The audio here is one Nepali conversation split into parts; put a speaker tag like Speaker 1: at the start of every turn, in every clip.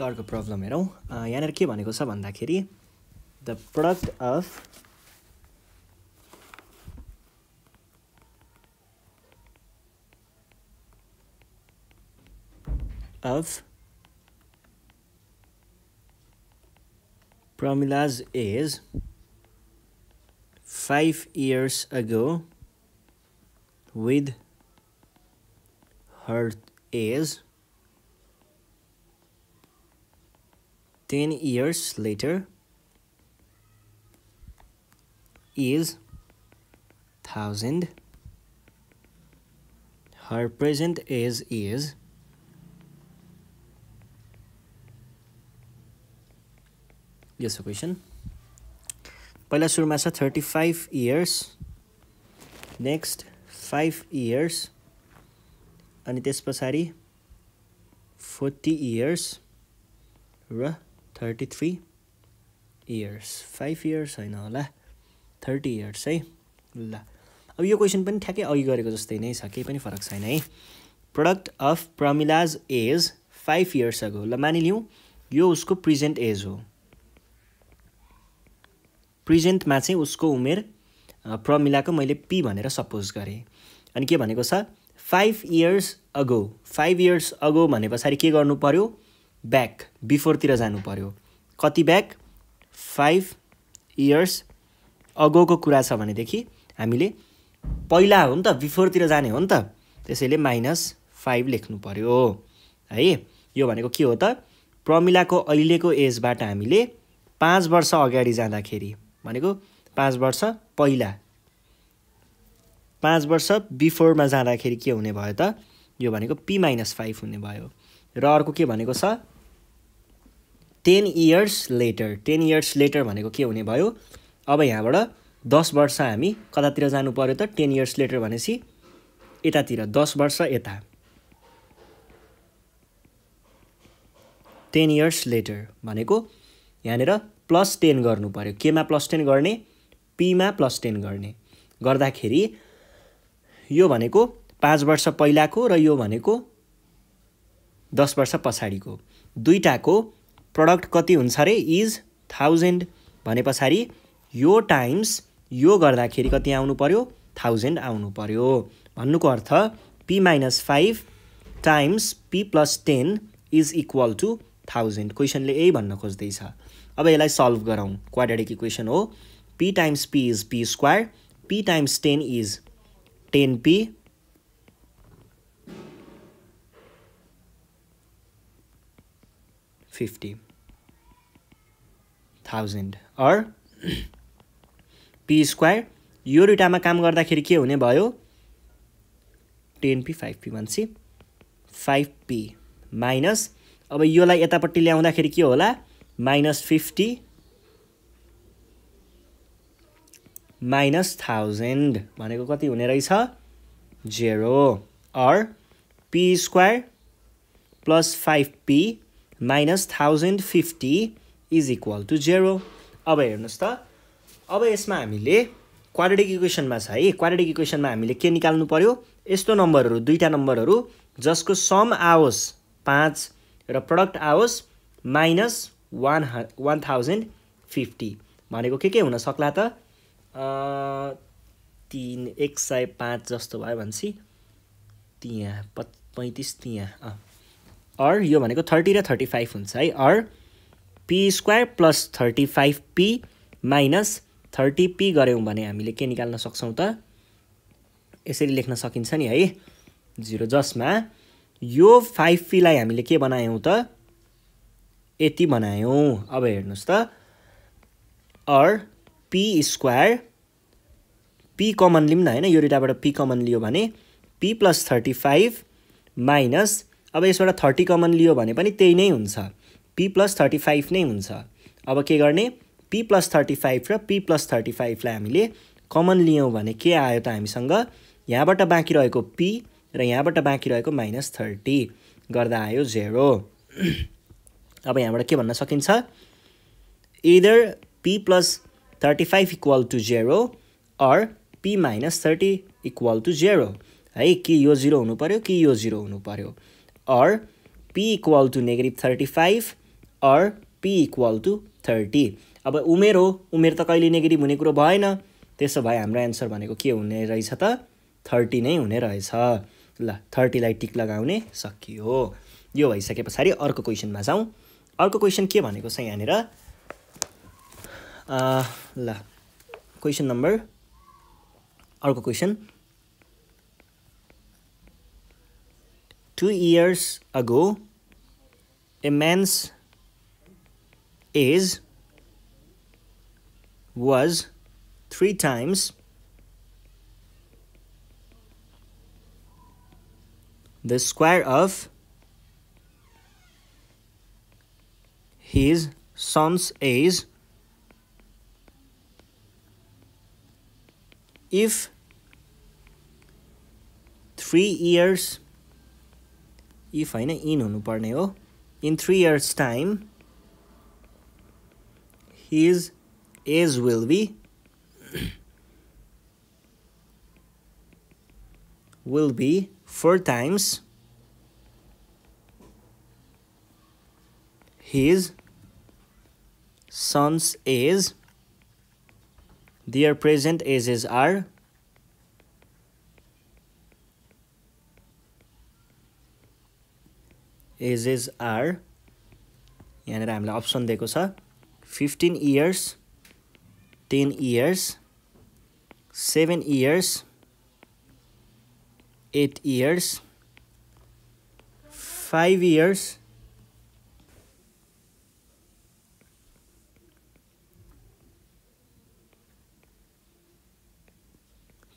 Speaker 1: ल अर्को प्रब्लम हेरौँ यहाँनिर के भनेको छ भन्दाखेरि the product of of Pramila's age five years ago with her age 10 years later is 1000 her present age is यो छ क्वेसन पहिला सुरुमा छ thirty five years next five years अनि त्यस पछाडि फोर्टी इयर्स र thirty three years five years होइन होला थर्टी इयर्स है ल अब यो क्वेसन पनि ठ्याक्कै अघि गरेको जस्तै नै छ केही पनि फरक छैन है product of Pramila's age five years ago ल मानिलिउँ यो उसको प्रेजेन्ट एज हो प्रेजेन्टमा चाहिँ उसको उमेर प्रमिलाको मैले पी भनेर सपोज गरेँ अनि के भनेको छ five years ago five years ago भने पछाडि के गर्नु पऱ्यो ब्याक बिफोरतिर जानु पऱ्यो कति ब्याक फाइभ इयर्स अगोको कुरा छ भनेदेखि हामीले पहिला हो नि त बिफोरतिर जाने हो नि त त्यसैले माइनस फाइभ लेख्नु पऱ्यो है यो भनेको के हो त प्रमिलाको अहिलेको एजबाट हामीले पाँच वर्ष अगाडि जाँदाखेरि भनेको पाँच वर्ष पहिला पाँच वर्ष बिफोरमा जाँदाखेरि के हुने भयो त यो भनेको पी माइनस फाइभ हुने भयो र अर्को के भनेको छ ten years later ten years later भनेको के हुने भयो अब यहाँबाट दस वर्ष हामी कतातिर जानु पऱ्यो त टेन इयर्स लेटर भनेपछि यतातिर दस वर्ष यता टेन इयर्स लेटर भनेको यहाँनिर प्लस टेन गर्नु पऱ्यो केमा प्लस टेन गर्ने पीमा प्लस टेन गर्ने गर्दाखेरि यो भनेको पाँच वर्ष पहिलाको र यो भनेको दस वर्ष पछाडिको दुईवटाको प्रडक्ट कति हुन्छ अरे इज थाउजन्ड भने पछाडि यो टाइम्स यो गर्दाखेरि कति आउनु पऱ्यो थाउजन्ड आउनु पऱ्यो भन्नुको अर्थ P minus five times P plus ten is equal to thousand क्वेसनले यही भन्न खोज्दैछ अब यसलाई सल्भ गरौँ क्वाड्रेटिक इक्वेसन हो P times P is P square P times ten is ten P fifty thousand or P square यो दुइटामा काम गर्दाखेरि के हुने भयो टेन पी फाइभ पी भन्छ फाइभ पी माइनस अब योलाई यतापट्टि ल्याउँदाखेरि के होला माइनस फिफ्टी माइनस थाउजन्ड भनेको कति हुने रहेछ zero or P square plus five P minus thousand fifty is equal to zero अब हेर्नुहोस् त अब यसमा हामीले क्वाडेटिक इक्वेसनमा छ है क्वाडेटिक इक्वेसनमा हामीले के निकाल्नु पऱ्यो यस्तो नम्बरहरू दुईवटा नम्बरहरू जसको सम आओस् पाँच र प्रडक्ट आओस् minus one one thousand fifty भनेको के के हुन सक्ला त तिन एक सय पाँच जस्तो भयो भनेपछि त्यहाँ प पैँतिस त्यहाँ अर यो भनेको थर्टी र थर्टी फाइभ हुन्छ है or P square plus thirty five P minus thirty P गऱ्यौँ भने हामीले के निकाल्न सक्छौँ त यसरी लेख्न सकिन्छ नि है जिरो जसमा यो फाइभ पीलाई हामीले के बनायौँ त यति बनायौँ अब हेर्नुहोस् त or P square P common लियौँ न होइन यो दुइटाबाट पी कमन लियो भने P plus thirty five minus अब यसबाट थर्टी कमन लियो भने पनि त्यही नै हुन्छ पी प्लस थर्टी फाइभ नै हुन्छ अब के गर्ने पी प्लस थर्टी फाइभ र पी प्लस थर्टी फाइभलाई हामीले कमन लियौँ भने के आयो त हामीसँग यहाँबाट बाँकी रहेको पी र यहाँबाट बाँकी रहेको माइनस थर्टी गर्दा आयो जेरो अब यहाँबाट के भन्न सकिन्छ either P plus thirty five equal to zero or P minus thirty equal to zero है कि यो जिरो हुनु पऱ्यो कि यो जिरो हुनु पऱ्यो or P equal to negative thirty five or P equal to thirty अब उमेर हो उमेर त कहिले नेगेटिभ हुने कुरो भएन त्यसो भए हाम्रो एन्सर भनेको के हुने रहेछ त थर्टी नै हुने रहेछ ल थर्टीलाई टिक लगाउने सकियो यो भइसके पछाडि अर्को क्वेसनमा जाउँ अर्को क्वेसन के भनेको छ यहाँनिर ल क्वेसन नम्बर अर्को question two years ago a man's is, was, three times the square of his son's age if three years if I know in three years time his is will be will be 4 times his son's is their present ages are ages are यहाँनिर हामीलाई option दिएको छ fifteen years ten years seven years eight years five years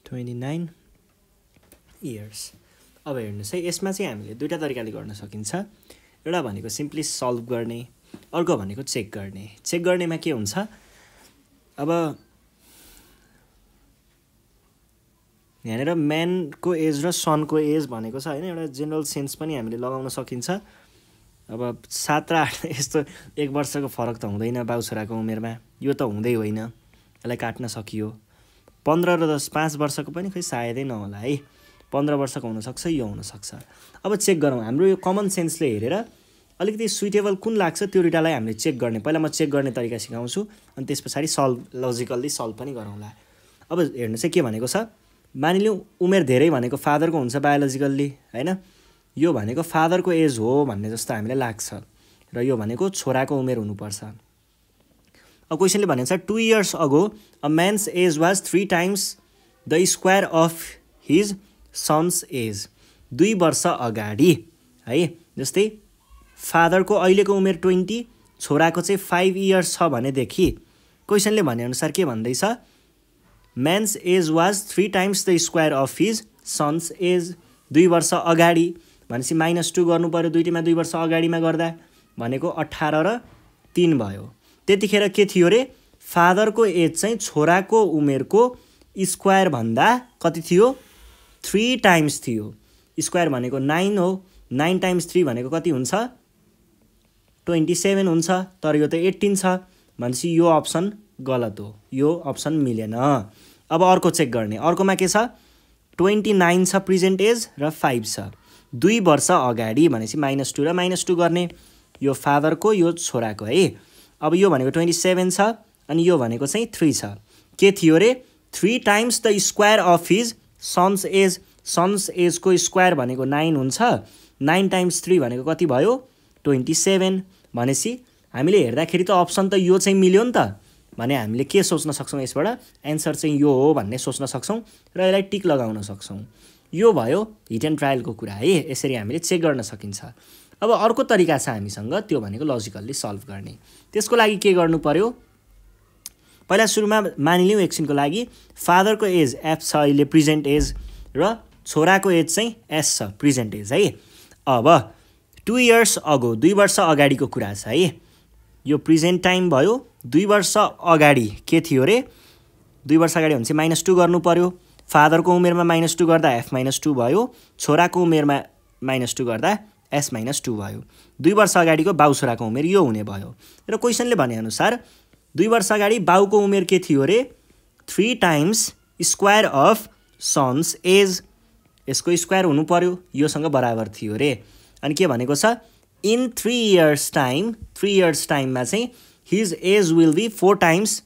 Speaker 1: twenty nine years अब हेर्नुहोस् है यसमा चाहिँ हामीले दुइटा तरिकाले गर्न सकिन्छ एउटा भनेको सिम्पली सल्भ गर्ने अर्को भनेको चेक गर्ने चेक गर्नेमा के हुन्छ अब यहाँनिर म्यानको एज र सनको एज भनेको छ होइन एउटा जेनरल सेन्स पनि हामीले लगाउन सकिन्छ अब सात र आठ यस्तो एक वर्षको फरक त हुँदैन बाउछोराको उमेरमा यो त हुँदै होइन यसलाई काट्न सकियो पन्ध्र र दस पाँच वर्षको पनि खै सायदै नहोला है पन्ध्र वर्षको हुनसक्छ यो हुनसक्छ अब चेक गरौँ हाम्रो यो कमन सेन्सले हेरेर अलिकति सुइटेबल कुन लाग्छ त्यो दुइटालाई हामीले चेक गर्ने पहिला म चेक गर्ने तरिका सिकाउँछु अनि त्यस पछाडि सल्भ लजिकल्ली सल्भ पनि गरौँला अब हेर्नु चाहिँ के भनेको छ मानिलिउँ उमेर धेरै भनेको फादरको हुन्छ बायोलोजिकल्ली होइन यो भनेको फादरको एज हो भन्ने जस्तो हामीलाई लाग्छ र यो भनेको छोराको उमेर हुनुपर्छ अब क्वेसनले भनेको छ two years ago a man's age was three times the square of his son's age दुई वर्ष अगाडि है जस्तै फादरको अहिलेको उमेर ट्वेन्टी छोराको चाहिँ फाइभ इयर्स छ भनेदेखि क्वेसनले भनेअनुसार के भन्दैछ man's age was three times the square of his son's age दुई वर्ष अगाडि भनेपछि माइनस टू गर्नु पऱ्यो दुइटैमा दुई वर्ष अगाडिमा गर्दा भनेको अठार र तिन भयो त्यतिखेर के थियो अरे फादरको एज चाहिँ छोराको उमेरको स्क्वायर भन्दा कति थियो थ्री टाइम्स थियो स्क्वायर भनेको नाइन हो नाइन टाइम्स थ्री भनेको कति हुन्छ ट्वेन्टी सेभेन हुन्छ तर यो त एट्टिन छ भनेपछि यो अप्सन गलत हो यो अप्सन मिलेन अब अर्को चेक गर्ने अर्कोमा के छ ट्वेन्टी नाइन छ प्रेजेन्ट एज र फाइभ छ दुई वर्ष अगाडि भनेपछि माइनस टू र माइनस टू गर्ने यो फादरको यो छोराको है अब यो भनेको ट्वेन्टी सेभेन छ अनि यो भनेको चाहिँ थ्री छ के थियो अरे three times the square of his son's age son's एजको स्क्वायर भनेको नाइन हुन्छ नाइन टाइम्स थ्री भनेको कति भयो ट्वेन्टी सेभेन भनेपछि हामीले हेर्दाखेरि त अप्सन त यो चाहिँ मिल्यो नि त भने हामीले के सोच्न सक्छौँ यसबाट एन्सर चाहिँ यो हो भन्ने सोच्न सक्छौँ र यसलाई टिक लगाउन सक्छौँ यो भयो हिट एन्ड ट्रायलको कुरा है यसरी हामीले चेक गर्न सकिन्छ अब अर्को तरिका छ हामीसँग त्यो भनेको लजिकल्ली सल्भ गर्ने त्यसको लागि के गर्नु पऱ्यो पहिला सुरुमा मानिलिउँ एकछिनको लागि फादरको एज एफ छ अहिले प्रेजेन्ट एज र छोराको एज चाहिँ एस छ प्रेजेन्ट एज है अब टु इयर्स अगो दुई वर्ष अगाडिको कुरा छ है यो प्रेजेन्ट टाइम भयो दुई वर्ष अगाडि के थियो अरे दुई वर्ष अगाडि भने चाहिँ माइनस टू गर्नु पऱ्यो फादरको उमेरमा माइनस टू गर्दा एफ माइनस टू भयो छोराको उमेरमा माइनस टू गर्दा एस माइनस टू भयो दुई वर्ष अगाडिको बाउ छोराको उमेर यो हुने भयो र क्वेसनले भनेअनुसार दुई वर्ष अगाडि बाउको उमेर के थियो अरे three times square of son's age यसको स्क्वायर हुनु पऱ्यो योसँग बराबर थियो अरे अनि के भनेको छ in three years time three years टाइममा चाहिँ his age will be four times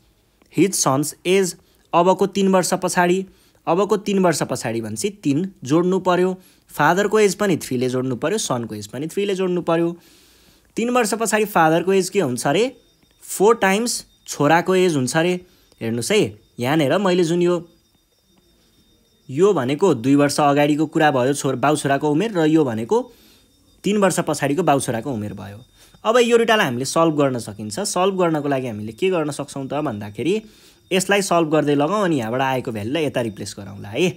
Speaker 1: his son's age अबको तिन वर्ष पछाडि अबको तिन वर्ष पछाडि भनेपछि तिन जोड्नु पऱ्यो फादरको एज पनि थ्रीले जोड्नु पऱ्यो सनको एज पनि थ्रीले जोड्नु पऱ्यो तिन वर्ष पछाडि फादरको एज के हुन्छ अरे फोर टाइम्स छोराको एज हुन्छ अरे हेर्नुहोस् है यहाँनिर मैले जुन यो यो भनेको दुई वर्ष अगाडिको कुरा भयो छोरा बाउ छोराको उमेर र यो भनेको तिन वर्ष पछाडिको बाउछोराको उमेर भयो अब यो रिटालाई हामीले सल्भ गर्न सकिन्छ सल्भ गर्नको लागि हामीले के गर्न सक्छौँ त भन्दाखेरि यसलाई सल्भ गर्दै लगाउँ अनि यहाँबाट आएको भ्यालुलाई यता रिप्लेस गराउँला है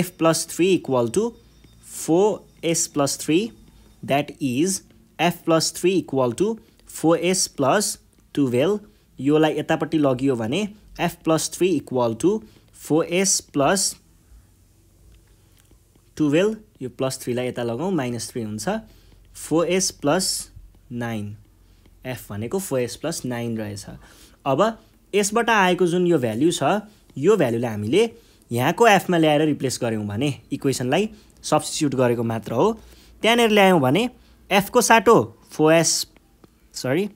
Speaker 1: F plus three equal to four S plus three that is F plus three equal to four S plus twelve योलाई यतापट्टि लगियो भने F plus three equal to four S plus twelve यो प्लस थ्रीलाई यता लगाउँ माइनस थ्री हुन्छ four S plus nine F भनेको फोर एस प्लस नाइन रहेछ अब यसबाट आएको जुन यो भ्याल्यु छ यो भ्याल्युलाई हामीले यहाँको एफमा ल्याएर रिप्लेस गऱ्यौँ भने इक्वेसनलाई सब्सटिच्युट गरेको मात्र हो त्यहाँनिर ल्यायौँ भने एफको साटो four S sorry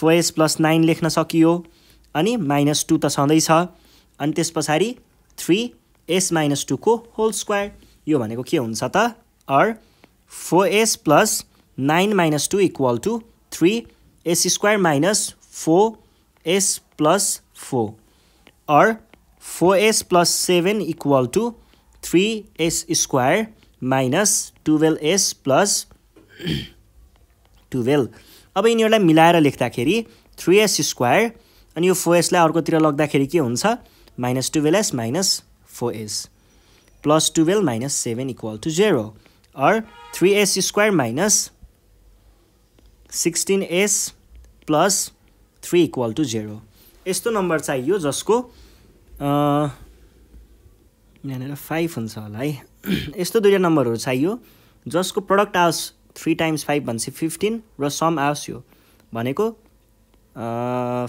Speaker 1: four S plus nine लेख्न सकियो अनि माइनस टू त छँदैछ अनि त्यस पछाडि थ्री एस माइनस टूको होल स्क्वायर यो भनेको के हुन्छ त or four S plus nine minus two equal to three S square minus four S plus four or four S plus seven equal to three S square minus twelve S plus twelve अब यिनीहरूलाई मिलाएर लेख्दाखेरि थ्री एस स्क्वायर अनि यो फोर एसलाई अर्कोतिर लग्दाखेरि के हुन्छ minus twelve S minus four S plus 12 minus 7 equal to 0 or 3s square minus 16s plus 3 equal to 0 यस्तो नम्बर चाहियो जसको यहाँनिर फाइभ हुन्छ होला है यस्तो दुईवटा नम्बरहरू चाहियो जसको प्रडक्ट आओस् थ्री टाइम्स फाइभ भनेपछि फिफ्टिन र सम आओस् यो भनेको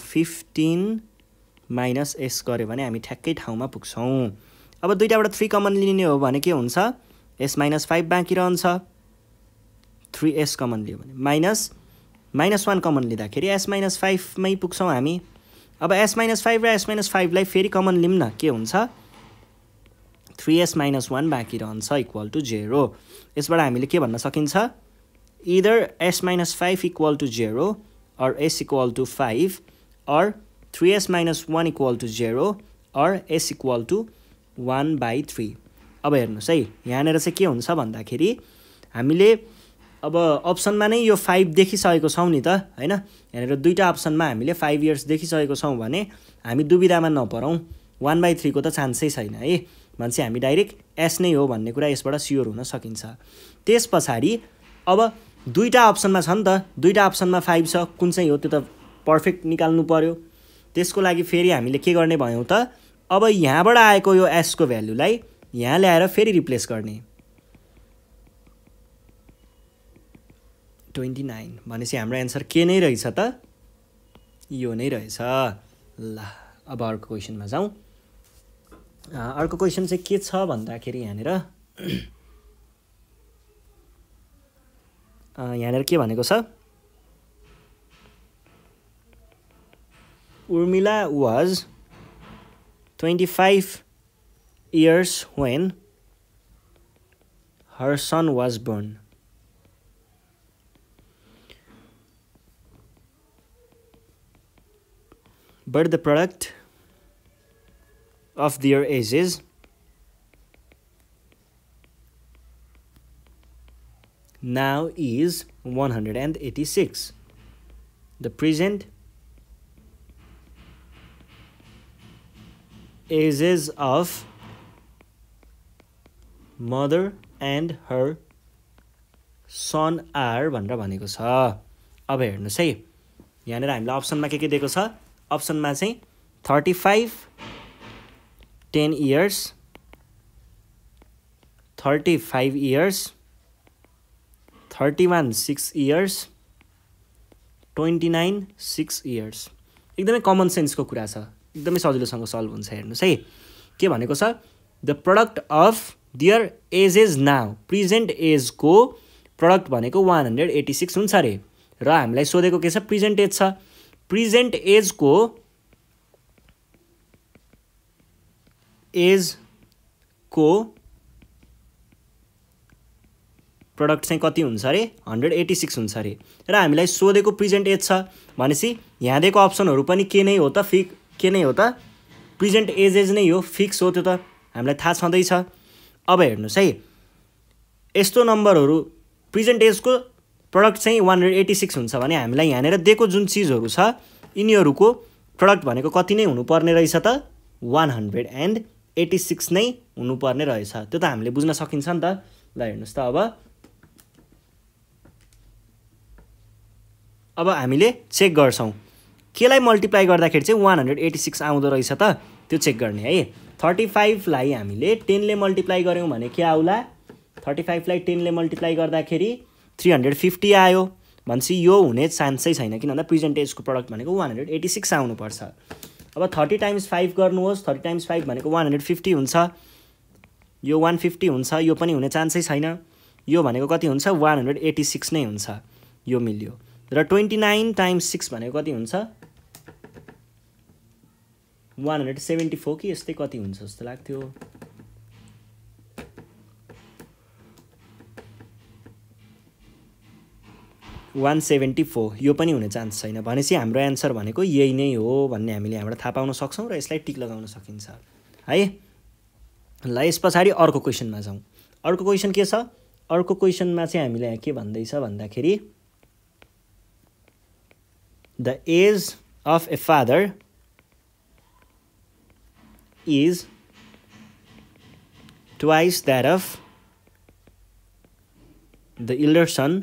Speaker 1: फिफ्टिन माइनस एस गऱ्यो भने हामी ठ्याक्कै ठाउँमा पुग्छौँ अब दुईवटाबाट थ्री कमन लिने हो भने के हुन्छ एस माइनस फाइभ बाँकी रहन्छ थ्री एस कमन लियो भने माइनस माइनस वान कमन लिँदाखेरि एस माइनस फाइभमै पुग्छौँ हामी अब एस माइनस फाइभ र एस माइनस फाइभलाई फेरि कमन लिऊँ न के हुन्छ थ्री एस माइनस वान बाँकी रहन्छ इक्वल टु जेरो यसबाट हामीले के भन्न सकिन्छ either S minus five equal to zero or S equal to five or three S minus one equal to zero or S equal to one by three अब हेर्नुहोस् है यहाँनिर चाहिँ के हुन्छ भन्दाखेरि हामीले अब अप्सनमा नै यो फाइभ देखिसकेको छौँ नि त होइन यहाँनिर दुईवटा अप्सनमा हामीले फाइभ इयर्स देखिसकेको छौँ भने हामी दुविधामा नपरौँ वान बाई थ्रीको त चान्सै छैन है मान्छे हामी डाइरेक्ट एस नै हो भन्ने कुरा यसबाट स्योर हुन सकिन्छ त्यस पछाडि अब दुईवटा अप्सनमा छ नि त दुईवटा अप्सनमा फाइभ छ कुन चाहिँ हो त्यो त पर्फेक्ट निकाल्नु पऱ्यो त्यसको लागि फेरि हामीले के गर्ने भयौँ त अब यहाँबाट आएको यो एसको भ्यालुलाई यहाँ ल्याएर फेरि रिप्लेस गर्ने ट्वेन्टी नाइन भनेपछि हाम्रो एन्सर के नै रहेछ त यो नै रहेछ ल अब अर्को क्वेसनमा जाउँ अर्को क्वेसन चाहिँ के छ भन्दाखेरि यहाँनिर यहाँनिर के भनेको छ Urmila was 25 years when her son was born. But the product of their ages now is 186. The present ages of mother and her son are भनेर भनेको छ अब हेर्नुहोस् है यहाँनिर हामीलाई अप्सनमा के के दिएको छ अप्सनमा चाहिँ thirty five ten years thirty five years thirty one six years twenty nine six years एकदमै कमन सेन्सको कुरा छ एकदमै सजिलोसँग सल्भ हुन्छ हेर्नुहोस् है के भनेको छ the product of their age is now present एजको प्रडक्ट भनेको वान हन्ड्रेड एट्टी सिक्स हुन्छ अरे र हामीलाई सोधेको के छ प्रेजेन्ट एज छ प्रेजेन्ट एजको एजको प्रडक्ट चाहिँ कति हुन्छ अरे हन्ड्रेड एट्टी सिक्स हुन्छ अरे र हामीलाई सोधेको प्रेजेन्ट एज छ भनेपछि यहाँ दिएको अप्सनहरू पनि के नै हो त फिक के नै हो त प्रेजेन्ट एज एज नै हो फिक्स हो त्यो त हामीलाई थाहा छँदैछ अब हेर्नुहोस् है यस्तो नम्बरहरू प्रेजेन्ट एजको प्रडक्ट चाहिँ वान हन्ड्रेड एट्टी सिक्स हुन्छ भने हामीलाई यहाँनिर दिएको जुन चिजहरू छ यिनीहरूको प्रडक्ट भनेको कति नै हुनुपर्ने रहेछ त one hundred and eighty six नै हुनुपर्ने रहेछ त्यो त हामीले बुझ्न सकिन्छ नि त ल हेर्नुहोस् त अब अब हामीले चेक गर्छौँ केलाई मल्टिप्लाई गर्दाखेरि चाहिँ वान हन्ड्रेड एटी सिक्स आउँदो रहेछ त त्यो चेक गर्ने है थर्टी फाइभलाई हामीले टेनले मल्टिप्लाई गऱ्यौँ भने के आउला थर्टी फाइभलाई टेनले मल्टिप्लाई गर्दाखेरि थ्री हन्ड्रेड फिफ्टी आयो भनेपछि यो हुने चान्सै छैन किन भन्दा एजको प्रडक्ट भनेको वान हन्ड्रेड एटी सिक्स आउनुपर्छ अब थर्टी टाइम्स फाइभ गर्नुहोस् थर्टी टाइम्स फाइभ भनेको वान हन्ड्रेड फिफ्टी हुन्छ यो वान फिफ्टी हुन्छ यो पनि हुने चान्सै छैन यो भनेको कति हुन्छ वान हन्ड्रेड एटी सिक्स नै हुन्छ यो मिल्यो र ट्वेन्टी नाइन टाइम्स सिक्स भनेको कति हुन्छ वान हन्ड्रेड सेभेन्टी फोर कि यस्तै कति हुन्छ जस्तो लाग्थ्यो वान सेभेन्टी फोर यो पनि हुने चान्स छैन भनेपछि हाम्रो एन्सर भनेको यही नै हो भन्ने हामीले यहाँबाट थाहा पाउन सक्छौँ र यसलाई टिक लगाउन सकिन्छ है ल यस पछाडि अर्को क्वेसनमा जाउँ अर्को क्वेसन के छ अर्को क्वेसनमा चाहिँ हामीलाई के भन्दैछ भन्दाखेरि the age of a father is twice that of the elder son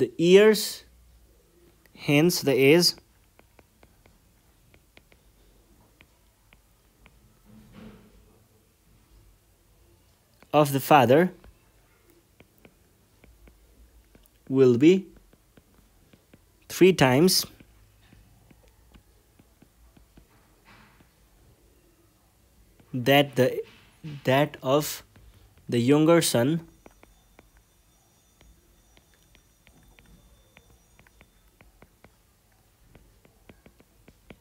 Speaker 1: the years hence the age of the father will be three times that the that of the younger son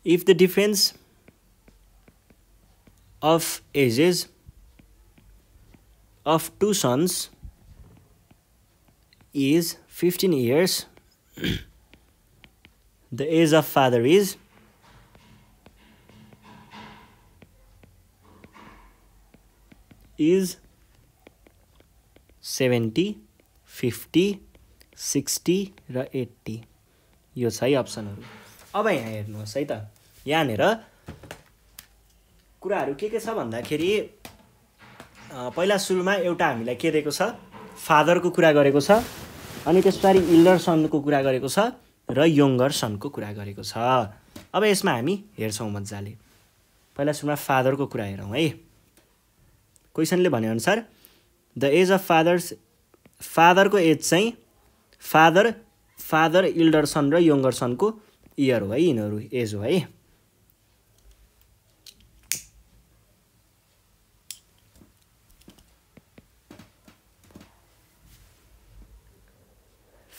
Speaker 1: if the difference of ages of two sons is 15 years the age of father is is 70 50 60 र 80 यो छ है अप्सनहरू अब यहाँ हेर्नुहोस् है त यहाँनिर कुराहरू के के छ भन्दाखेरि पहिला सुरुमा एउटा हामीलाई के दिएको छ फादरको कुरा गरेको छ अनि त्यस पछाडि इल्डर सनको कुरा गरेको छ र यङ्गर सनको कुरा गरेको छ अब यसमा हामी हेर्छौँ मजाले पहिला सुरुमा फादरको कुरा हेरौँ है क्वेसनले भनेअनुसार द एज अफ फादर्स फादरको एज चाहिँ फादर फादर इल्डर सन र यङ्गर सनको इयर हो है यिनीहरू एज हो है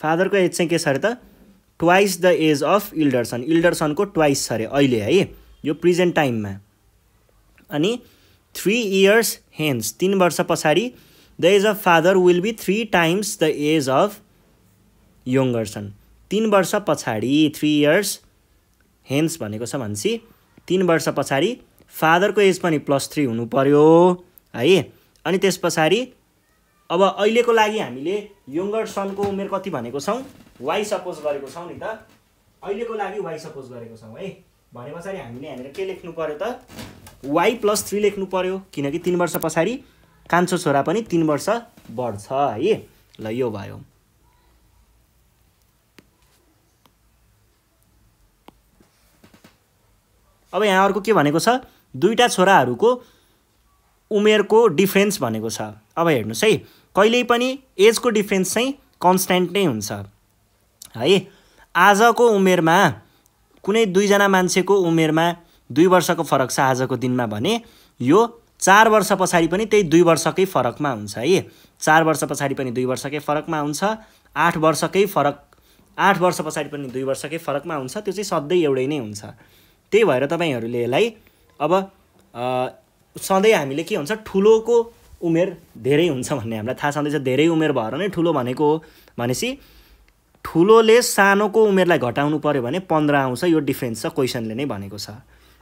Speaker 1: फादरको एज चाहिँ के छ अरे त twice the age of elder son elder सनको ट्वाइस छ अरे अहिले है यो प्रेजेन्ट टाइममा अनि थ्री इयर्स हेन्स तिन वर्ष पछाडि the age of father will be three times the age of younger son तिन वर्ष पछाडि थ्री इयर्स हेन्स भनेको छ भनेपछि तिन वर्ष पछाडि फादरको एज पनि प्लस थ्री हुनु पऱ्यो है अनि त्यस पछाडि अब अहिलेको लागि हामीले यङ्गर सनको उमेर कति भनेको छौँ वाइ सपोज गरेको छौँ नि त अहिलेको लागि वाइ सपोज गरेको छौँ है भने पछाडि हामीले यहाँनिर के लेख्नु पऱ्यो त वाइ प्लस थ्री लेख्नु पऱ्यो किनकि तिन वर्ष पछाडि कान्छो छोरा पनि तिन वर्ष बढ्छ है ल यो भयो अब यहाँ अर्को के भनेको छ दुईवटा छोराहरूको उमेरको डिफ्रेन्स भनेको छ अब हेर्नुहोस् है कहिल्यै पनि एजको डिफ्रेन्स चाहिँ कन्सट्यान्ट नै हुन्छ है आजको उमेरमा कुनै दुईजना मान्छेको उमेरमा दुई वर्षको फरक छ आजको दिनमा भने यो चार वर्ष पछाडि पनि त्यही दुई वर्षकै फरकमा हुन्छ है चार वर्ष पछाडि पनि दुई वर्षकै फरकमा हुन्छ आठ वर्षकै फरक आठ वर्ष पछाडि पनि दुई वर्षकै फरकमा हुन्छ त्यो चाहिँ सधैँ एउटै नै हुन्छ त्यही भएर तपाईँहरूले यसलाई अब सधैँ हामीले के हुन्छ ठुलोको उमेर धेरै हुन्छ भन्ने हामीलाई थाहा छँदैछ धेरै उमेर भएर नै ठुलो भनेको हो भनेपछि ठुलोले सानोको उमेरलाई घटाउनु पऱ्यो भने पन्ध्र आउँछ यो डिफ्रेन्स छ क्वेसनले नै भनेको छ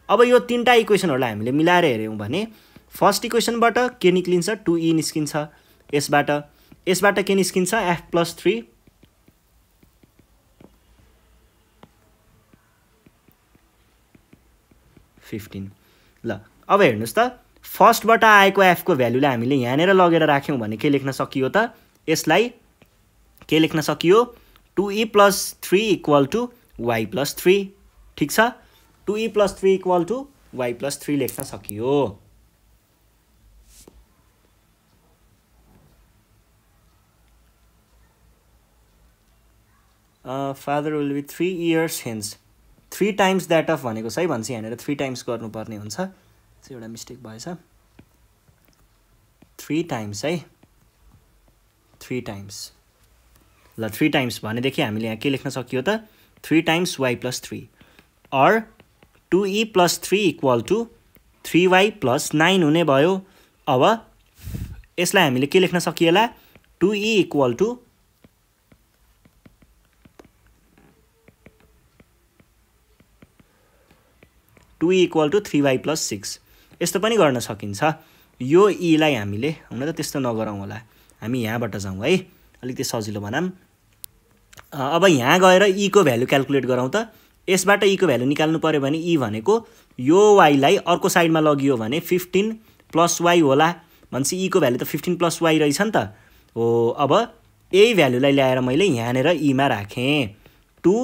Speaker 1: अब यो तिनवटा इक्वेसनहरूलाई हामीले मिलाएर हेऱ्यौँ भने फर्स्ट इक्वेसनबाट के निस्किन्छ टु ई e निस्किन्छ यसबाट यसबाट के निस्किन्छ एफ प्लस थ्री फिफ्टिन ल अब हेर्नुहोस् त फर्स्टबाट आएको एफको भ्यालुलाई हामीले यहाँनिर लगेर राख्यौँ भने के लेख्न सकियो त यसलाई के लेख्न सकियो two E plus three equal to Y plus three ठिक छ two E plus three equal to Y plus three लेख्न सकियो father will be three years hence three times that of भनेको छ है भन्छ यहाँनिर थ्री टाइम्स गर्नुपर्ने हुन्छ त्यो एउटा मिस्टेक भएछ थ्री टाइम्स है थ्री टाइम्स ल थ्री टाइम्स भनेदेखि हामीले यहाँ के लेख्न सकियो त three times Y plus three or two E plus three equal to three Y plus nine हुने भयो अब यसलाई हामीले के लेख्न सकिएला two E equal to to equal to three Y plus six यस्तो पनि गर्न सकिन्छ यो ईलाई हामीले हुन त त्यस्तो नगरौँ होला हामी यहाँबाट जाउँ है अलिकति सजिलो बनाऊँ अब यहाँ गएर ईको भ्यालु क्यालकुलेट गरौँ त यसबाट ईको e भ्यालु निकाल्नु पऱ्यो भने ई e भनेको यो वाईलाई अर्को साइडमा लगियो भने फिफ्टिन प्लस वाई होला भनेपछि ईको e भ्यालु त फिफ्टिन प्लस वाई रहेछ नि त हो अब यही भ्यालुलाई ल्याएर मैले यहाँनिर ईमा राखेँ two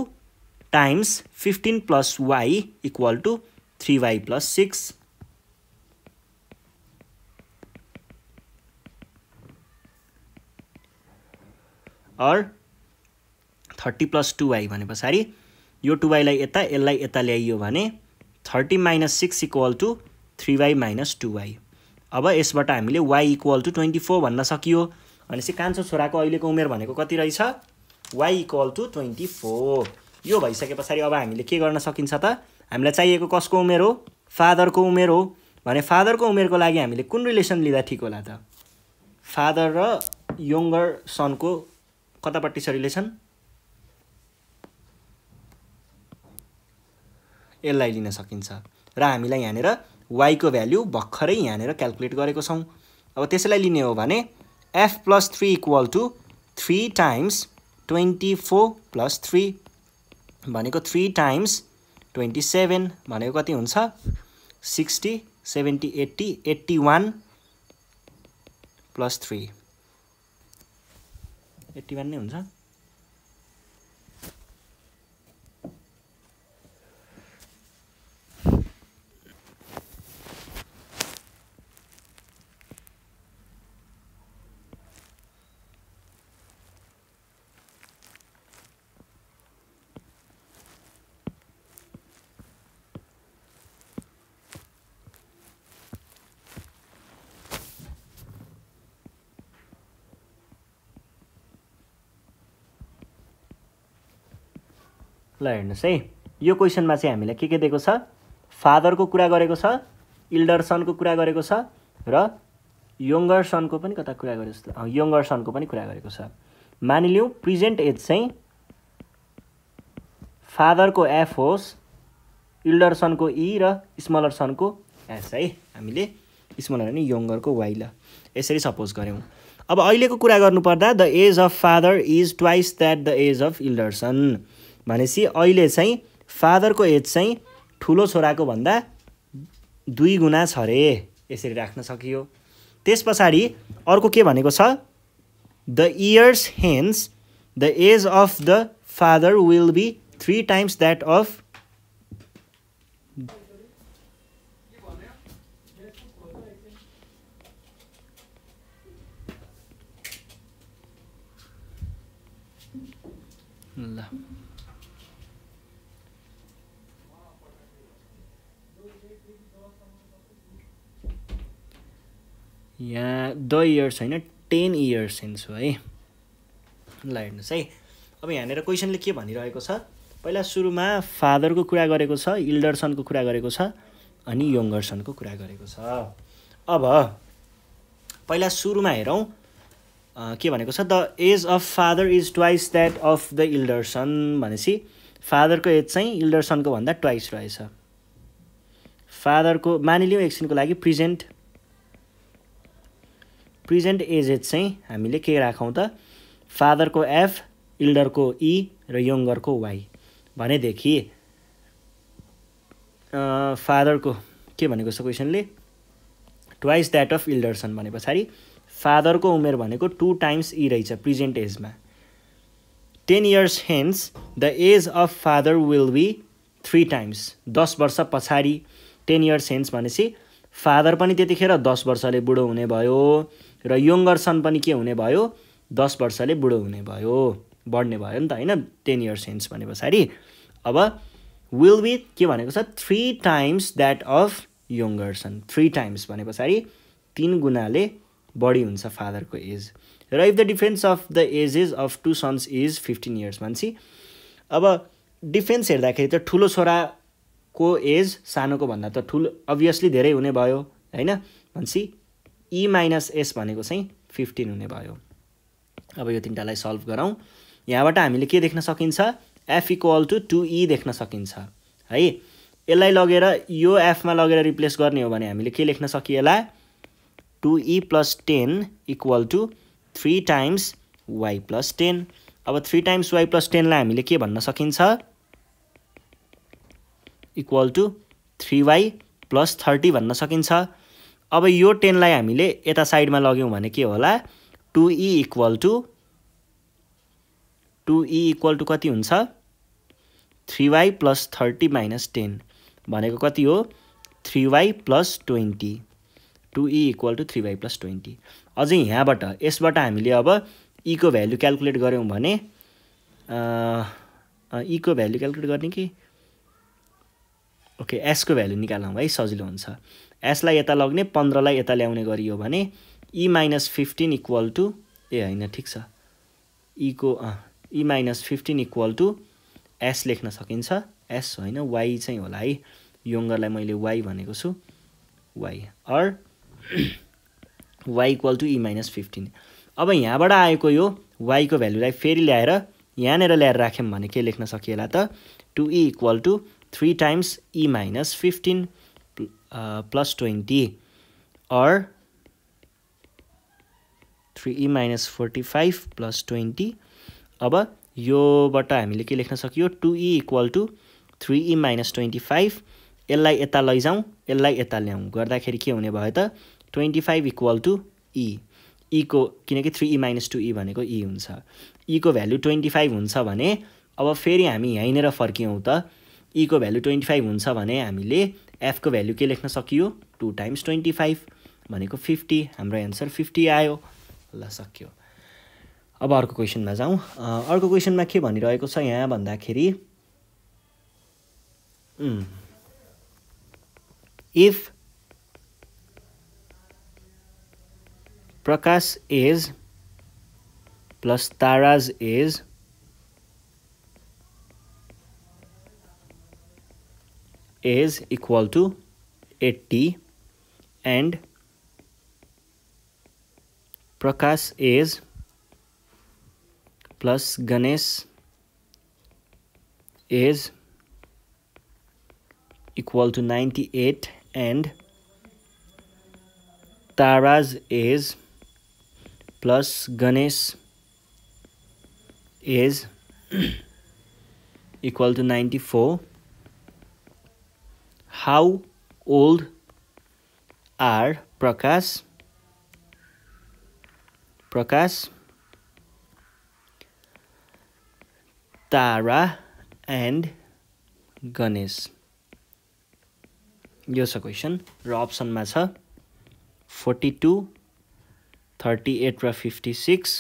Speaker 1: times fifteen plus Y equal to three Y plus six or thirty plus two Y भने पछाडि यो टु वाईलाई यता यसलाई यता ल्याइयो भने thirty minus six equal to three Y minus two Y अब यसबाट हामीले Y equal to twenty four भन्न सकियो भनेपछि कान्छो छोराको अहिलेको उमेर भनेको कति रहेछ Y equal to twenty four यो भइसके पछाडि अब हामीले के गर्न सकिन्छ त हामीलाई चाहिएको कसको उमेर हो फादरको उमेर हो भने फादरको उमेरको लागि हामीले कुन रिलेसन लिँदा ठिक होला त फादर र यङ्गर सनको कतापट्टि छ रिलेसन यसलाई लिन सकिन्छ र हामीलाई यहाँनिर वाईको भ्याल्यु भर्खरै यहाँनिर क्यालकुलेट गरेको छौँ अब त्यसैलाई लिने हो भने F plus three equal to three times twenty four plus three भनेको थ्री टाइम्स ट्वेन्टी सेभेन भनेको कति हुन्छ sixty seventy eighty eighty one plus three eighty one नै हुन्छ ल हेर्नुहोस् है यो क्वेसनमा चाहिँ हामीलाई के के दिएको छ फादरको कुरा गरेको छ इल्डर सनको कुरा गरेको छ र यङ्गर सनको पनि कता कुरा गरेको छ यङ्गर सनको पनि कुरा गरेको छ मानिलिउँ प्रेजेन्ट एज चाहिँ फादरको एफ होस् इल्डर सनको ई र स्मलर सनको एस है हामीले स्मलर अनि यङ्गरको वाइ ल यसरी सपोज गऱ्यौँ अब अहिलेको कुरा गर्नुपर्दा the age of father is twice that the age of elder son भनेपछि अहिले चाहिँ फादरको एज चाहिँ ठुलो छोराको भन्दा दुई गुणा छ अरे यसरी राख्न सकियो त्यस पछाडि अर्को के भनेको छ the years hence the age of the father will be three times that of यहाँ द इयर्स होइन टेन इयर्स सेन्स हो है ल हेर्नुहोस् है अब यहाँनिर क्वेसनले के भनिरहेको छ पहिला सुरुमा फादरको कुरा गरेको छ इल्डर सनको कुरा गरेको छ अनि यङ्गर सनको कुरा गरेको छ अब पहिला सुरुमा हेरौँ के भनेको छ the age of father is twice that of the elder son son भनेपछि फादरको एज चाहिँ इल्डर सनको भन्दा ट्वाइस रहेछ फादरको मानिलिउँ एकछिनको लागि प्रेजेन्ट प्रेजेन्ट एज चाहिँ हामीले के राखौँ त फादरको एफ इल्डरको इ र यङ्गरको वाइ भनेदेखि फादरको के भनेको छ क्वेसनले ट्वाइस द्याट अफ इल्डर छन् भने पछाडि फादरको उमेर भनेको टु टाइम्स ई रहेछ प्रेजेन्ट एजमा ten years hence the age of father will be three times दस वर्ष पछाडि टेन इयर्स हेन्स भनेपछि फादर पनि त्यतिखेर दस वर्षले बुढो हुने भयो र यङ्गर सन पनि के हुने भयो दस वर्षले बुढो हुने भयो बढ्ने भयो नि त होइन टेन इयर्स हेन्स भने पछाडि अब विल बी के भनेको छ three times that of younger son three times भने पछाडि तिन गुणाले बढी हुन्छ फादरको एज र if the difference of the ages of two sons is fifteen years मान्छे अब डिफ्रेन्स हेर्दाखेरि त ठुलो छोराको एज सानोको भन्दा त ठुलो अभियसली धेरै हुने भयो होइन मान्छे इ माइनस एस भनेको चाहिँ फिफ्टिन हुने भयो अब यो तिनवटालाई सल्भ गरौँ यहाँबाट हामीले के देख्न सकिन्छ F equal to two E देख्न सकिन्छ है यसलाई लगेर यो एफमा लगेर रिप्लेस गर्ने हो भने हामीले के लेख्न सकिएला two E plus ten equal to three times Y plus ten अब थ्री टाइम्स वाइ प्लस टेनलाई हामीले के भन्न सकिन्छ equal to three Y plus thirty भन्न सकिन्छ अब यो टेनलाई हामीले यता साइडमा लग्यौँ भने के होला two E equal to two E equal to कति हुन्छ three Y plus thirty minus ten भनेको कति हो three Y plus twenty two E equal to three Y plus twenty अझै यहाँबाट यसबाट हामीले अब ईको भ्यालु क्यालकुलेट गऱ्यौँ भने ईको भ्यालु क्यालकुलेट गर्ने कि ओके एसको भ्यालु निकालौँ है सजिलो हुन्छ एसलाई यता लग्ने पन्ध्रलाई यता ल्याउने गरियो भने E minus fifteen equal to A होइन ठिक छ इको E minus fifteen equal to S लेख्न सकिन्छ एस होइन वाइ चाहिँ होला है योङ्गरलाई मैले वाइ भनेको छु Y or Y equal to E minus fifteen अब यहाँबाट आएको यो वाइको भ्यालुलाई फेरि ल्याएर यहाँनिर ल्याएर राख्यौँ भने के लेख्न सकिएला त two E equal to three times E minus fifteen plus twenty or three 3e minus forty five plus twenty अब योबाट हामीले के लेख्न सकियो two E equal to three E minus twenty five यसलाई यता लैजाउँ यसलाई यता ल्याउँ गर्दाखेरि के हुने भयो त twenty five equal to E ईको किनकि three E minus two E भनेको ई e हुन्छ ईको भ्यालु ट्वेन्टी फाइभ हुन्छ भने अब फेरि हामी यहीँनिर फर्कियौँ त ईको भ्यालु ट्वेन्टी फाइभ हुन्छ भने हामीले एफको भेल्यु के लेख्न सकियो टु टाइम्स ट्वेन्टी फाइभ भनेको फिफ्टी हाम्रो एन्सर फिफ्टी आयो ल सकियो अब अर्को क्वेसनमा जाउँ अर्को क्वेसनमा के भनिरहेको छ यहाँ भन्दाखेरि if Prakash is plus Tara's is is equal to 80 and Prakash is plus Ganesh is equal to 98 and Tara's is plus Ganesh is equal to 94 how old are Prakash Prakash Tara and Ganesh यो छ क्वेसन र अप्सनमा छ फोर्टी टू थर्टी एट र fifty six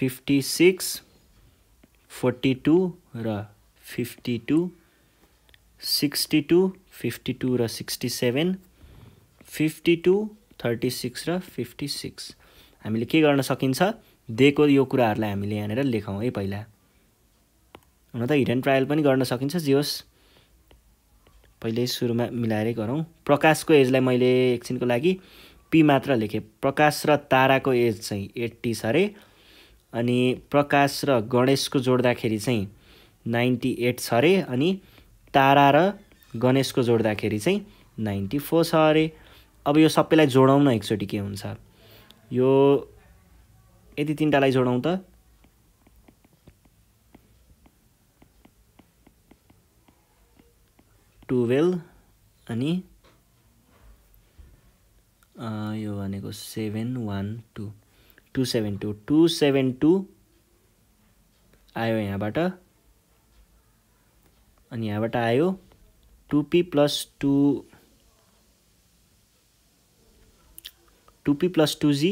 Speaker 1: fifty six forty two र fifty two sixty two fifty two र sixty seven fifty two thirty six र फिफ्टी सिक्स हामीले के गर्न सकिन्छ दिएको यो कुराहरूलाई हामीले यहाँनिर लेखौँ है पहिला हुन त हिडन ट्रायल पनि गर्न सकिन्छ जे होस् पहिले सुरुमा मिलाएरै गरौँ प्रकाशको एजलाई मैले एकछिनको लागि पी मात्र लेखेँ प्रकाश र ताराको एज चाहिँ एट्टी छ अरे अनि प्रकाश र गणेशको जोड्दाखेरि चाहिँ नाइन्टी एट छ अरे अनि तारा र गणेशको जोड्दाखेरि चाहिँ नाइन्टी फोर छ अरे अब यो सबैलाई जोडौँ न एकचोटि के हुन्छ यो यति तिनवटालाई जोडौँ त टुवेल्भ अनि यो भनेको seven one two two seven two two seven two आयो यहाँबाट अनि यहाँबाट आयो two p plus two two p plus two g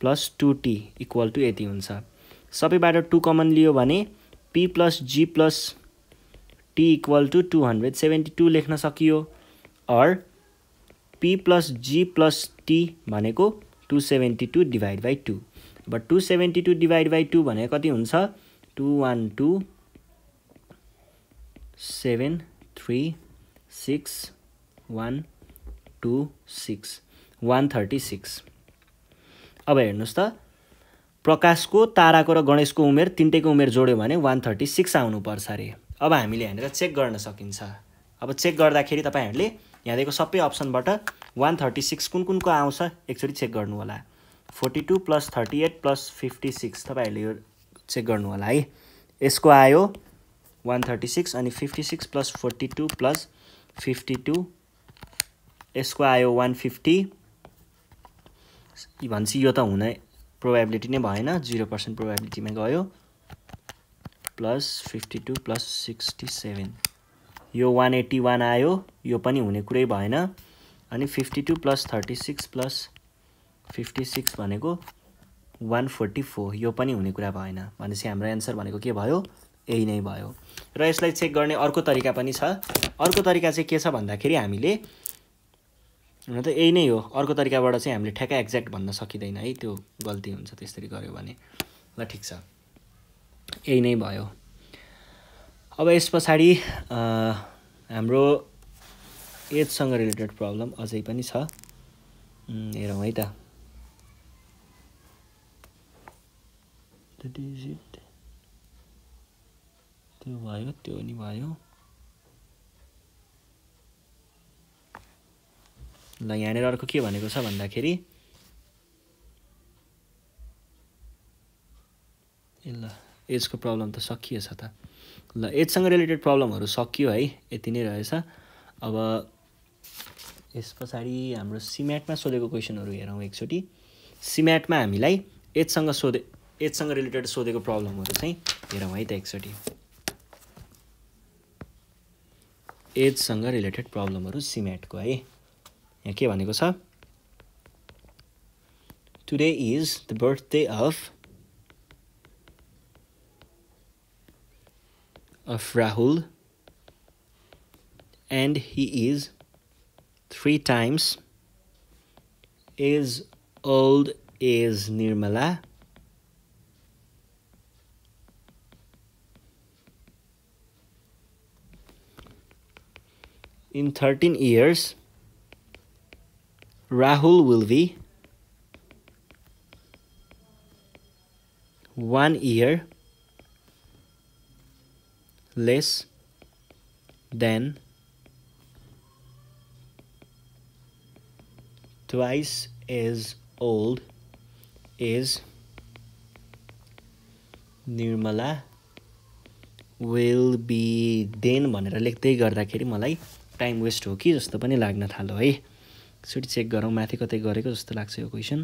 Speaker 1: plus two t equal to यति हुन्छ सबैबाट टु कमन लियो भने P plus g plus t equal to two hundred seventy two लेख्न सकियो or p plus g plus t भनेको two seventy two divide by two अब two seventy two divide by two भनेको कति हुन्छ two one two seven three six one two six one thirty six अब हेर्नुहोस् त प्रकाशको ताराको र गणेशको उमेर तिनटैको उमेर जोड्यो भने वान थर्टी सिक्स आउनुपर्छ अरे अब हामीले यहाँनिर चेक गर्न सकिन्छ अब चेक गर्दाखेरि तपाईँहरूले दिएको सबै अप्सनबाट वान थर्टी सिक्स कुन कुनको आउँछ एकचोटि चेक गर्नु होला forty two plus thirty eight plus fifty six तपाईँहरूले यो चेक गर्नु होला है यसको आयो वान थर्टी सिक्स अनि fifty six plus forty two plus fifty two यसको आयो वान फिफ्टी भनेपछि यो त हुने प्रोभाबिलिटी नै भएन जिरो पर्सेन्ट प्रोभाबिलिटीमा गयो plus fifty two plus sixty seven यो वान एट्टी वान आयो यो पनि हुने कुरै भएन अनि fifty two plus thirty six plus fifty six भनेको वान फोर्टी फोर यो पनि हुने कुरा भएन भनेपछि हाम्रो एन्सर भनेको के भयो यही नै भयो र यसलाई चेक गर्ने अर्को तरिका पनि छ अर्को तरिका चाहिँ के छ भन्दाखेरि हामीले हुन त यही नै हो अर्को तरिकाबाट चाहिँ हामीले ठ्याक्कै एक्ज्याक्ट भन्न सकिँदैन है त्यो गल्ती हुन्छ त्यसरी गऱ्यो भने ल ठिक छ यही नै भयो अब यस पछाडि हाम्रो एजसँग रिलेटेड प्रब्लम अझै पनि छ हेरौँ है त त्यो भयो त्यो पनि भयो ल यहाँनिर अर्को के भनेको छ भन्दाखेरि ए ल एजको प्रब्लम त सकिएछ त ल एजसँग रिलेटेड प्रब्लमहरू सकियो है यति नै रहेछ अब यस पछाडि हाम्रो सिम्याटमा सोधेको क्वेसनहरू हेरौँ एकचोटि सिम्याटमा हामीलाई एजसँग सोधे एजसँग रिलेटेड सोधेको प्रब्लमहरू चाहिँ हेरौँ है त एकचोटि एजसँग रिलेटेड प्रब्लमहरू सिमेटको है यहाँ के भनेको छ today is the birthday of of Rahul and he is three times as old as Nirmala in thirteen years Rahul will be one year less than twice as old as Nirmala will be then भनेर लेख्दै गर्दाखेरि मलाई टाइम वेस्ट हो कि जस्तो पनि लाग्न थाल्यो है एकचोटि चेक गरौँ माथि कतै गरेको जस्तो लाग्छ यो question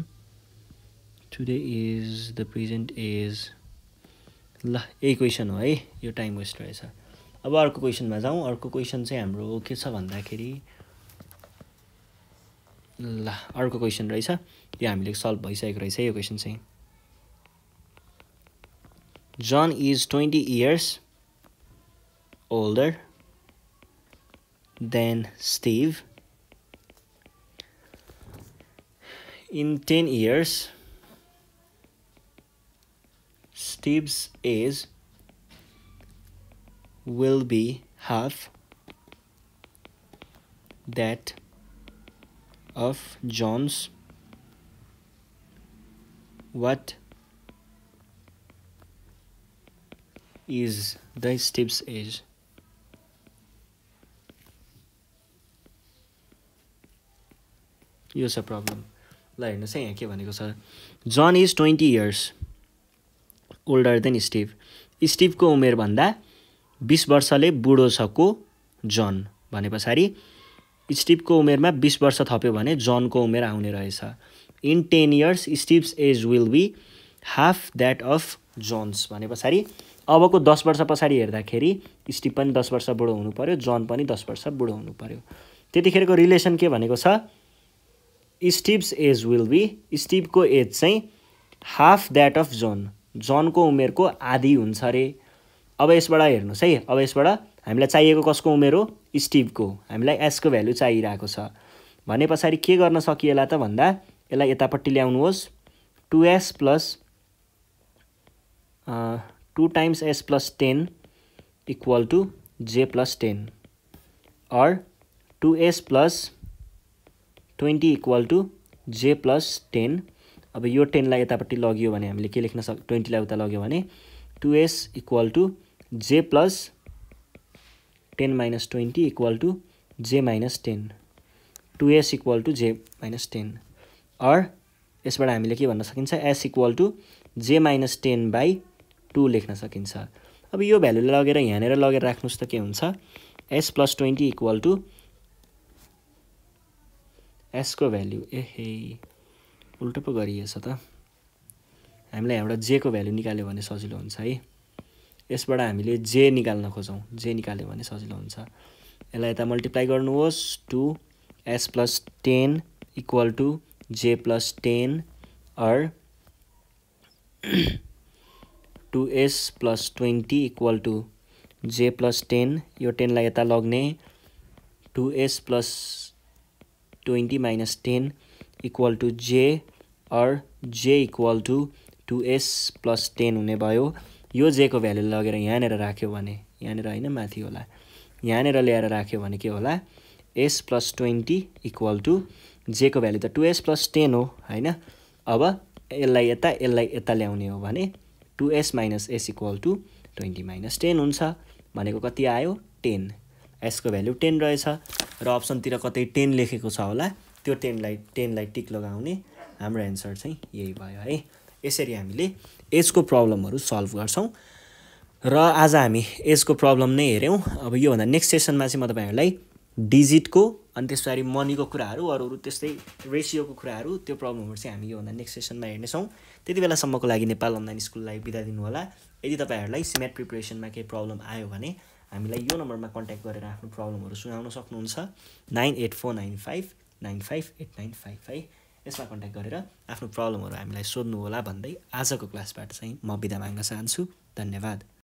Speaker 1: today is the present is ल यही क्वेसन हो है यो टाइम वेस्ट रहेछ अब अर्को क्वेसनमा जाउँ अर्को क्वेसन चाहिँ हाम्रो के छ भन्दाखेरि ल अर्को क्वेसन रहेछ यो हामीले सल्भ भइसकेको रहेछ यो क्वेसन चाहिँ John is twenty years older than Steve. In 10 years, Steve's age will be half that of John's. What is the Steve's age? यो छ प्रब्लम ल हेर्नुहोस् है यहाँ के भनेको छ John is twenty years older than Steve स्टिभको उमेरभन्दा बिस वर्षले बुढो छ को जन भने पछाडि स्टिभको उमेरमा बिस वर्ष थप्यो भने जनको उमेर आउने रहेछ in ten years Steve's age will be half that of John's भने पछाडि अबको दस वर्ष पछाडि हेर्दाखेरि स्टिभ पनि दस वर्ष बुढो हुनु पऱ्यो जन पनि दस वर्ष बुढो हुनु पऱ्यो त्यतिखेरको रिलेसन के भनेको छ स्टिभ्स एज विल बी स्टिभको एज चाहिँ हाफ द्याट अफ जोन जोनको उमेरको आधी हुन्छ अरे अब यसबाट हेर्नुहोस् है अब यसबाट हामीलाई चाहिएको कसको उमेर हो स्टिभको हामीलाई एसको भ्यालु चाहिरहेको छ भने पछाडि के गर्न सकिएला त भन्दा यसलाई यतापट्टि ल्याउनुहोस् two s plus two times s plus ten equal to j plus ten or two s plus twenty equal to j plus ten अब यो टेनलाई यतापट्टि लग्यो भने हामीले के लेख्न सक् ट्वेन्टीलाई उता लग्यो भने two s equal to j plus ten minus twenty equal to j minus ten two s equal to j minus ten or यसबाट हामीले के भन्न सकिन्छ s equal to j minus ten by two लेख्न सकिन्छ अब यो भ्यालुलाई लगेर यहाँनिर लगेर राख्नुहोस् त के हुन्छ s plus twenty equal to एसको भ्याल्यु हे उल्टो पो गरिएछ त हामीलाई एउटा जेको भ्याल्यु निकाल्यो भने सजिलो हुन्छ है यसबाट हामीले जे निकाल्न खोजौँ जे निकाल्यो भने सजिलो हुन्छ यसलाई यता मल्टिप्लाई गर्नुहोस् two s plus ten equal to j plus ten or two s plus twenty equal to j plus ten यो टेनलाई यता लग्ने two s plus twenty minus ten equal to j or j equal to two s plus ten हुने भयो यो जेको भ्यालु लगेर यहाँनिर राख्यो भने यहाँनिर होइन माथि होला यहाँनिर ल्याएर राख्यो भने के होला s plus twenty equal to जेको भ्यालु त टु एस प्लस टेन हो होइन अब यसलाई यता यसलाई यता ल्याउने हो भने two s minus s equal to twenty minus ten हुन्छ भनेको कति आयो टेन एसको भ्यालु टेन रहेछ र अप्सनतिर कतै टेन लेखेको छ होला त्यो टेनलाई टेनलाई टिक लगाउने हाम्रो एन्सर चाहिँ यही भयो है यसरी हामीले एजको प्रब्लमहरू सल्भ गर्छौँ र आज हामी एजको प्रब्लम नै हेऱ्यौँ अब योभन्दा नेक्स्ट सेसनमा चाहिँ म तपाईँहरूलाई डिजिटको अनि त्यस पछाडि मनीको कुराहरू अरू अरू त्यस्तै रेसियोको कुराहरू त्यो प्रब्लमहरू चाहिँ हामी योभन्दा नेक्स्ट सेसनमा हेर्नेछौँ त्यति बेलासम्मको लागि नेपाल अनलाइन स्कुललाई बिदा दिनु होला यदि तपाईँहरूलाई सिमेट प्रिपरेसनमा केही प्रब्लम आयो भने हामीलाई यो नम्बरमा कन्ट्याक्ट गरेर आफ्नो प्रब्लमहरू सुनाउन सक्नुहुन्छ nine eight four nine five nine five eight nine five five यसमा कन्ट्याक्ट गरेर आफ्नो प्रब्लमहरू हामीलाई सोध्नु होला भन्दै आजको क्लासबाट चाहिँ म बिदा माग्न चाहन्छु धन्यवाद